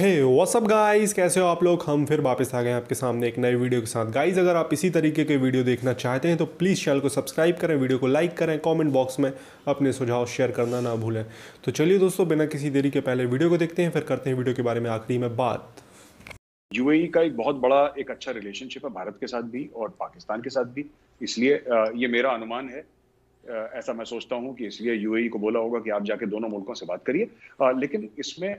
हे WhatsApp guys कैसे हो आप लोग हम फिर वापस आ गए हैं आपके सामने एक नए वीडियो के साथ गाइस अगर आप इसी तरीके के वीडियो देखना चाहते हैं तो प्लीज़ चैनल को सब्सक्राइब करें वीडियो को लाइक करें कमेंट बॉक्स में अपने सुझाव शेयर करना ना भूलें तो चलिए दोस्तों बिना किसी देरी के पहले वीडियो को देखते हैं फिर करते हैं वीडियो के बारे में आखिरी में बात यू e का एक बहुत बड़ा एक अच्छा रिलेशनशिप है भारत के साथ भी और पाकिस्तान के साथ भी इसलिए ये मेरा अनुमान है ऐसा मैं सोचता हूं कि इसलिए यूएई e को बोला होगा कि आप जाके दोनों मुल्कों से बात करिए लेकिन इसमें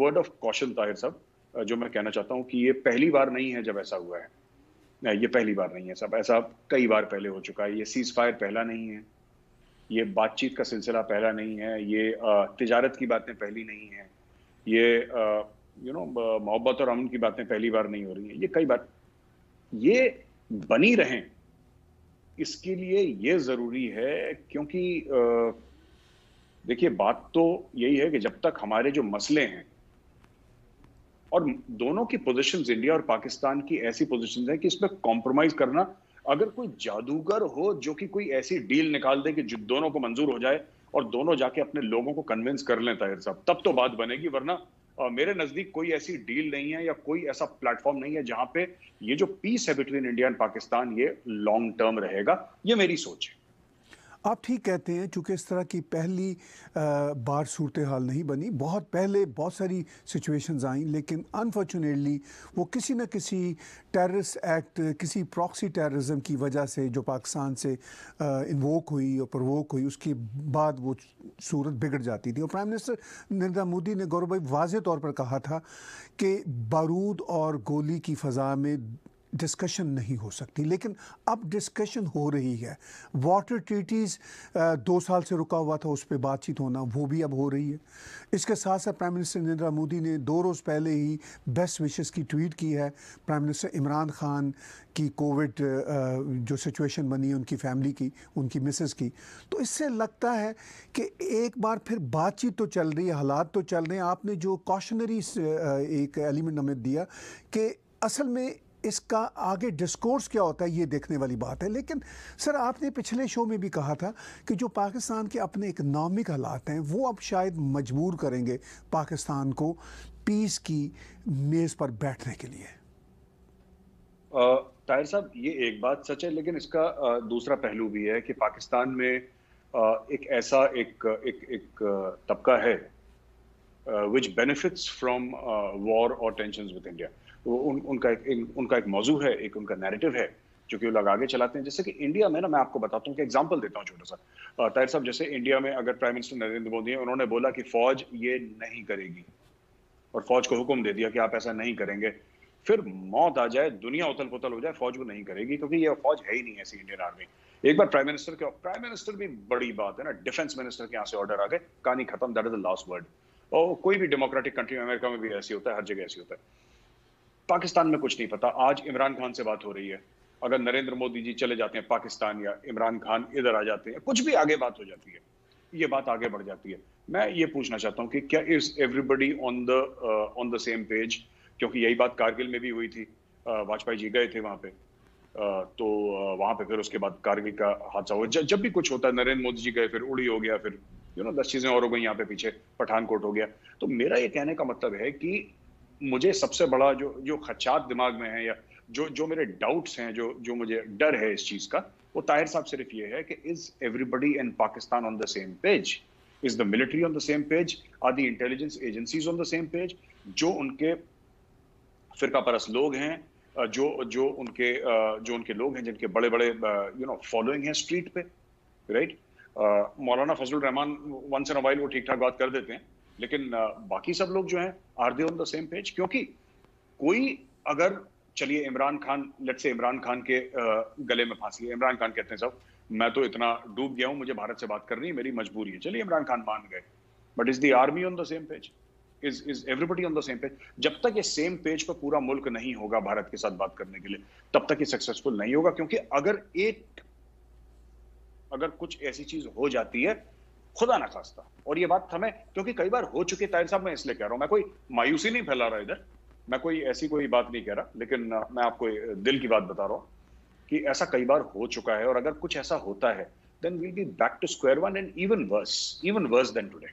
वर्ड ऑफ कॉशन ताहिर साहब जो मैं कहना चाहता हूं कि ये पहली बार नहीं है जब ऐसा हुआ है ये पहली बार नहीं है सब ऐसा कई बार पहले हो चुका है ये सीज फायर पहला नहीं है ये बातचीत का सिलसिला पहला नहीं है ये तजारत की बातें पहली नहीं है ये यू नो मोहब्बत और अमन की बातें पहली बार नहीं हो रही हैं ये कई बार ये बनी रहें इसके लिए ये ज़रूरी है क्योंकि देखिए बात तो यही है कि जब तक हमारे जो मसले हैं और दोनों की पोजीशंस इंडिया और पाकिस्तान की ऐसी पोजीशंस हैं कि इसमें कॉम्प्रोमाइज करना अगर कोई जादूगर हो जो कि कोई ऐसी डील निकाल दे कि जो दोनों को मंजूर हो जाए और दोनों जाके अपने लोगों को कन्विंस कर लें ताहिर साहब तब तो बात बनेगी वरना मेरे नजदीक कोई ऐसी डील नहीं है या कोई ऐसा प्लेटफॉर्म नहीं है जहां पे ये जो पीस है बिटवीन इंडिया एंड पाकिस्तान ये लॉन्ग टर्म रहेगा ये मेरी सोच है आप ठीक कहते हैं चूँकि इस तरह की पहली बार सूरत हाल नहीं बनी बहुत पहले बहुत सारी सिचुएशंस आई लेकिन अनफॉर्चुनेटली वो किसी न किसी टेररिस्ट एक्ट किसी प्रॉक्सी टेररिज्म की वजह से जो पाकिस्तान से इन्वोक हुई और प्रवोक हुई उसके बाद वो सूरत बिगड़ जाती थी और प्राइम मिनिस्टर नरेंद्र मोदी ने गौरव भाई वाज तौर पर कहा था कि बारूद और गोली की फ़जा में डिस्कशन नहीं हो सकती लेकिन अब डिस्कशन हो रही है वाटर ट्रीटीज़ दो साल से रुका हुआ था उस पर बातचीत होना वो भी अब हो रही है इसके साथ साथ प्राइम मिनिस्टर नरेंद्र मोदी ने दो रोज़ पहले ही बेस्ट विशेस की ट्वीट की है प्राइम मिनिस्टर इमरान खान की कोविड जो सिचुएशन बनी है उनकी फैमिली की उनकी मिसेस की तो इससे लगता है कि एक बार फिर बातचीत तो चल रही है हालात तो चल रहे हैं आपने जो कॉशनरी एक एलिमेंट हमें दिया कि असल में इसका आगे डिस्कोर्स क्या होता है ये देखने वाली बात है लेकिन सर आपने पिछले शो में भी कहा था कि जो पाकिस्तान के अपने इकनॉमिक हालात हैं वो अब शायद मजबूर करेंगे पाकिस्तान को पीस की मेज़ पर बैठने के लिए ताहिर साहब ये एक बात सच है लेकिन इसका दूसरा पहलू भी है कि पाकिस्तान में एक ऐसा एक एक एक तबका है विच बेनिफिट्स फ्रॉम वॉर और टेंशन विद इंडिया वो उन, उनका एक उनका एक मौजू है एक उनका नैरेटिव है जो कि वो लोग आगे चलाते हैं जैसे कि इंडिया में ना मैं आपको बताता हूँ कि एग्जाम्पल देता हूँ छोटा सा ताहिर साहब जैसे इंडिया में अगर प्राइम मिनिस्टर नरेंद्र मोदी हैं उन्होंने बोला कि फौज ये नहीं करेगी और फौज को हुक्म दे दिया कि आप ऐसा नहीं करेंगे फिर मौत आ जाए दुनिया उथल पुथल हो जाए फौज को नहीं करेगी क्योंकि ये फौज है ही नहीं ऐसी इंडियन आर्मी एक बार प्राइम मिनिस्टर के प्राइम मिनिस्टर भी बड़ी बात है ना डिफेंस मिनिस्टर के यहाँ से ऑर्डर आ गए कहानी खत्म that is the last word और कोई भी डेमोक्रेटिक कंट्री अमेरिका में भी ऐसी होता है हर जगह ऐसी होता है पाकिस्तान में कुछ नहीं पता आज इमरान खान से बात हो रही है अगर नरेंद्र मोदी जी चले जाते हैं पाकिस्तान या इमरान खान इधर आ जाते हैं कुछ भी आगे बात हो जाती है ये बात आगे बढ़ जाती है मैं ये पूछना चाहता हूँ कि क्या is everybody on the on the same page क्योंकि यही बात कारगिल में भी हुई थी uh, वाजपेयी जी गए थे वहाँ पे uh, तो uh, वहां वहाँ पे फिर उसके बाद कारगिल का हादसा हुआ जब, जब भी कुछ होता है नरेंद्र मोदी जी गए फिर उड़ी हो गया फिर यू नो दस चीजें और हो गई यहाँ पे पीछे पठानकोट हो गया तो मेरा ये कहने का मतलब है कि मुझे सबसे बड़ा जो जो खचात दिमाग में है या जो जो मेरे डाउट्स हैं जो जो मुझे डर है इस चीज़ का वो ताहिर साहब सिर्फ ये है कि is everybody in Pakistan on the same page is the military on the same page are the intelligence agencies on the same page जो उनके फिरका परस लोग हैं जो जो उनके जो उनके लोग हैं जिनके बड़े बड़े यू नो फॉलोइंग हैं स्ट्रीट पे राइट मौलाना फजल रहमान वंस से वो ठीक ठाक बात कर देते हैं लेकिन बाकी सब लोग जो हैं are they on the same page क्योंकि कोई अगर चलिए इमरान खान लेट से इमरान खान के गले में फांसी है इमरान खान कहते हैं सब मैं तो इतना डूब गया हूं मुझे भारत से बात करनी है मेरी मजबूरी है चलिए इमरान खान मान गए but is the army on the same page is is everybody on the same page जब तक ये सेम पेज पर पूरा मुल्क नहीं होगा भारत के साथ बात करने के लिए तब तक ये सक्सेसफुल नहीं होगा क्योंकि अगर एक अगर कुछ ऐसी चीज हो जाती है खुदा ना खास्ता और ये बात हमें क्योंकि कई बार हो चुकी ताहिर साहब मैं इसलिए कह रहा हूँ मैं कोई मायूसी नहीं फैला रहा इधर मैं कोई ऐसी कोई बात नहीं कह रहा लेकिन मैं आपको दिल की बात बता रहा हूँ कि ऐसा कई बार हो चुका है और अगर कुछ ऐसा होता है then will be back to square one and even worse even worse than today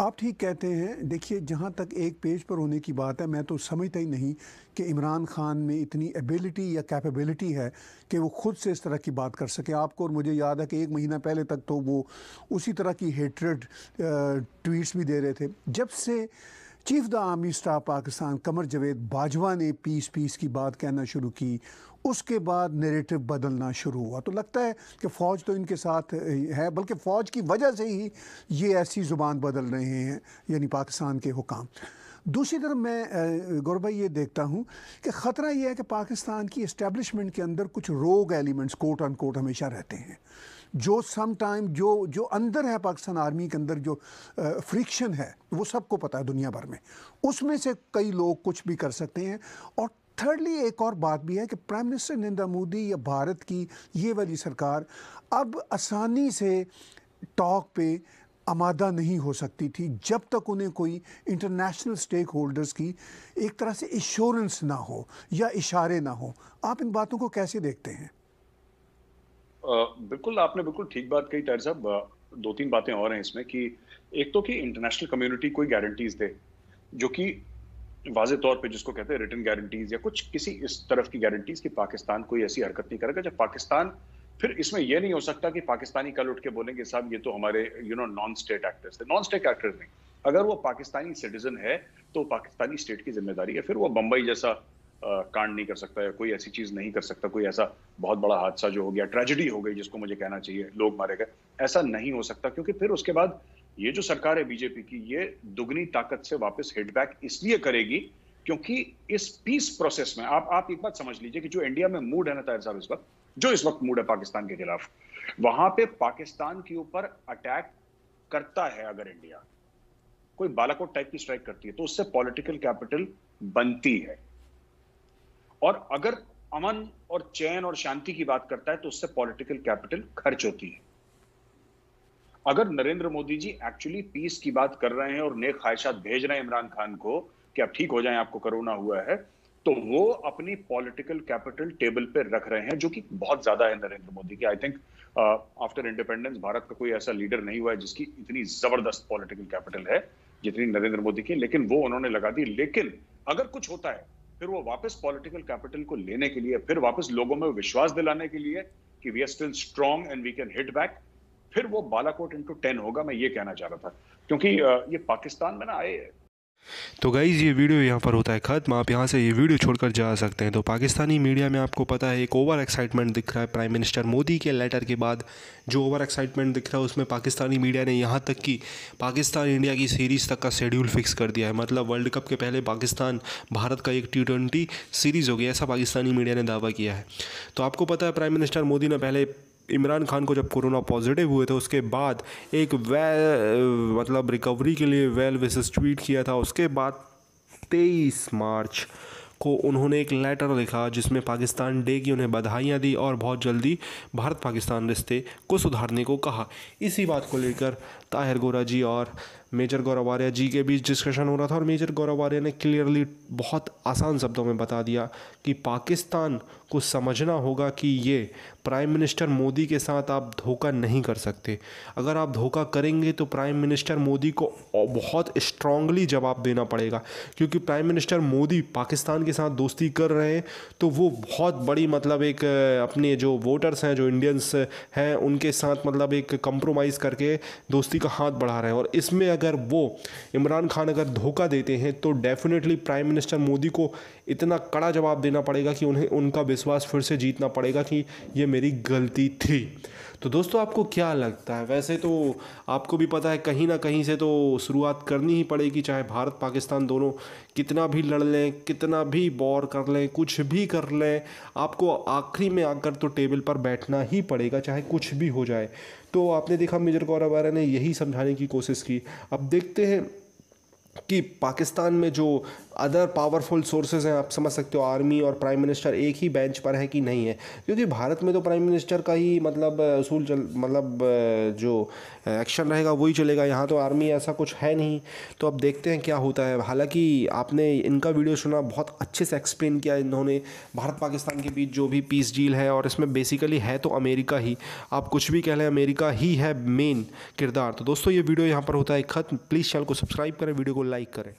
आप ठीक कहते हैं देखिए जहाँ तक एक पेज पर होने की बात है मैं तो समझता ही नहीं कि इमरान खान में इतनी एबिलिटी या कैपेबिलिटी है कि वो ख़ुद से इस तरह की बात कर सके आपको और मुझे याद है कि एक महीना पहले तक तो वो उसी तरह की हेट्रेड ट्वीट्स भी दे रहे थे जब से chief the army staff Pakistan Qamar Javed Bajwa ने पीस पीस की बात कहना शुरू की उसके बाद नेरेटिव बदलना शुरू हुआ तो लगता है कि फ़ौज तो इनके साथ है बल्कि फ़ौज की वजह से ही ये ऐसी ज़ुबान बदल रहे हैं यानी पाकिस्तान के हुकाम दूसरी तरफ मैं गौर भाई ये देखता हूँ कि ख़तरा यह है कि पाकिस्तान की इस्टेबलिशमेंट के अंदर कुछ रोग एलिमेंट्स कोट अन कोर्ट हमेशा रहते हैं जो सम टाइम जो जो अंदर है पाकिस्तान आर्मी के अंदर जो फ्रिक्शन है वो सबको पता है दुनिया भर में उसमें से कई लोग कुछ भी कर सकते हैं और थर्डली एक और बात भी है कि प्राइम मिनिस्टर नरेंद्र मोदी या भारत की ये वाली सरकार अब आसानी से टॉक पे आमादा नहीं हो सकती थी जब तक उन्हें कोई इंटरनेशनल स्टेक होल्डर्स की एक तरह से इश्योरेंस ना हो या इशारे ना हो आप इन बातों को कैसे देखते हैं बिल्कुल आपने बिल्कुल ठीक बात कही टायर साहब दो तीन बातें और हैं इसमें कि एक तो कि इंटरनेशनल कम्युनिटी कोई गारंटीज दे जो कि वाज तौर पे जिसको कहते हैं रिटर्न गारंटीज या कुछ किसी इस तरफ की गारंटीज कि पाकिस्तान कोई ऐसी हरकत नहीं करेगा जब पाकिस्तान फिर इसमें यह नहीं हो सकता कि पाकिस्तानी कल उठ के बोलेंगे साहब ये तो हमारे you know non state actors थे नॉन स्टेट एक्टर्स नहीं अगर वो पाकिस्तानी सिटीजन है तो पाकिस्तानी स्टेट की जिम्मेदारी है फिर वो बंबई जैसा कांड नहीं कर सकता या कोई ऐसी चीज नहीं कर सकता कोई ऐसा बहुत बड़ा हादसा जो हो गया ट्रेजिडी हो गई जिसको मुझे कहना चाहिए लोग मारे गए ऐसा नहीं हो सकता क्योंकि फिर उसके बाद ये जो सरकार है बीजेपी की ये दुगनी ताकत से वापस हिटबैक इसलिए करेगी क्योंकि इस पीस प्रोसेस में आप आप एक बात समझ लीजिए कि जो इंडिया में मूड है ना तहर साहब इस वक्त जो इस वक्त मूड है पाकिस्तान के खिलाफ वहां पे पाकिस्तान के ऊपर अटैक करता है अगर इंडिया कोई बालाकोट टाइप की स्ट्राइक करती है तो उससे पॉलिटिकल कैपिटल बनती है और अगर अमन और चैन और शांति की बात करता है तो उससे पॉलिटिकल कैपिटल खर्च होती है अगर नरेंद्र मोदी जी एक्चुअली पीस की बात कर रहे हैं और नेक ख्वाहिशात भेज रहे हैं इमरान खान को कि आप ठीक हो जाएं आपको कोरोना हुआ है तो वो अपनी पॉलिटिकल कैपिटल टेबल पर रख रहे हैं जो कि बहुत ज्यादा है नरेंद्र मोदी की I think after independence Bharat का कोई ऐसा लीडर नहीं हुआ है जिसकी इतनी जबरदस्त पॉलिटिकल कैपिटल है जितनी नरेंद्र मोदी की लेकिन वो उन्होंने लगा दी लेकिन अगर कुछ होता है फिर वो वापस पॉलिटिकल कैपिटल को लेने के लिए फिर वापस लोगों में विश्वास दिलाने के लिए कि we are still strong and we can hit back फिर वो बालाकोट इंटू टेन होगा मैं ये कहना चाह रहा था क्योंकि ये पाकिस्तान में ना आए तो गाइज़ ये वीडियो यहाँ पर होता है ख़त्म आप यहाँ से ये वीडियो छोड़कर जा सकते हैं तो पाकिस्तानी मीडिया में आपको पता है एक ओवर एक्साइटमेंट दिख रहा है प्राइम मिनिस्टर मोदी के लेटर के बाद जो ओवर एक्साइटमेंट दिख रहा है उसमें पाकिस्तानी मीडिया ने यहाँ तक कि पाकिस्तान इंडिया की सीरीज़ तक का शेड्यूल फिक्स कर दिया है मतलब वर्ल्ड कप के पहले पाकिस्तान भारत का एक टी सीरीज़ हो गया ऐसा पाकिस्तानी मीडिया ने दावा किया है तो आपको पता है प्राइम मिनिस्टर मोदी ने पहले इमरान खान को जब कोरोना पॉजिटिव हुए थे तो उसके बाद एक वेल मतलब रिकवरी के लिए वेल विशेष ट्वीट किया था उसके बाद तेईस मार्च को उन्होंने एक लेटर लिखा जिसमें पाकिस्तान डे की उन्हें बधाइयाँ दी और बहुत जल्दी भारत पाकिस्तान रिश्ते को सुधारने को कहा इसी बात को लेकर ताहिर गोरा जी और मेजर गौरव आर्या जी के बीच डिस्कशन हो रहा था और मेजर गौरव आर्या ने क्लियरली बहुत आसान शब्दों में बता दिया कि पाकिस्तान को समझना होगा कि ये प्राइम मिनिस्टर मोदी के साथ आप धोखा नहीं कर सकते अगर आप धोखा करेंगे तो प्राइम मिनिस्टर मोदी को बहुत स्ट्रांगली जवाब देना पड़ेगा क्योंकि प्राइम मिनिस्टर मोदी पाकिस्तान के साथ दोस्ती कर रहे हैं तो वो बहुत बड़ी मतलब एक अपने जो वोटर्स हैं जो इंडियंस हैं उनके साथ मतलब एक कंप्रोमाइज़ करके दोस्ती का हाथ बढ़ा रहे हैं और इसमें अगर वो इमरान खान अगर धोखा देते हैं तो डेफिनेटली प्राइम मिनिस्टर मोदी को इतना कड़ा जवाब देना पड़ेगा कि उन्हें उनका विश्वास फिर से जीतना पड़ेगा कि ये मेरी गलती थी तो दोस्तों आपको क्या लगता है वैसे तो आपको भी पता है कहीं ना कहीं से तो शुरुआत करनी ही पड़ेगी चाहे भारत पाकिस्तान दोनों कितना भी लड़ लें कितना भी वॉर कर लें कुछ भी कर लें आपको आखिरी में आकर तो टेबल पर बैठना ही पड़ेगा चाहे कुछ भी हो जाए तो आपने देखा मेजर गौरव ने यही समझाने की कोशिश की अब देखते हैं कि पाकिस्तान में जो अदर पावरफुल सोर्सेज हैं आप समझ सकते हो आर्मी और प्राइम मिनिस्टर एक ही बेंच पर है कि नहीं है क्योंकि भारत में तो प्राइम मिनिस्टर का ही मतलब असूल चल मतलब जो एक्शन रहेगा वही चलेगा यहाँ तो आर्मी ऐसा कुछ है नहीं तो अब देखते हैं क्या होता है हालांकि आपने इनका वीडियो सुना बहुत अच्छे से एक्सप्लेन किया इन्होंने भारत पाकिस्तान के बीच जो भी पीस डील है और इसमें बेसिकली है तो अमेरिका ही आप कुछ भी कह लें अमेरिका ही है मेन किरदार तो दोस्तों ये वीडियो यहाँ पर होता है खत्म प्लीज़ चैनल को सब्सक्राइब करें वीडियो को लाइक करें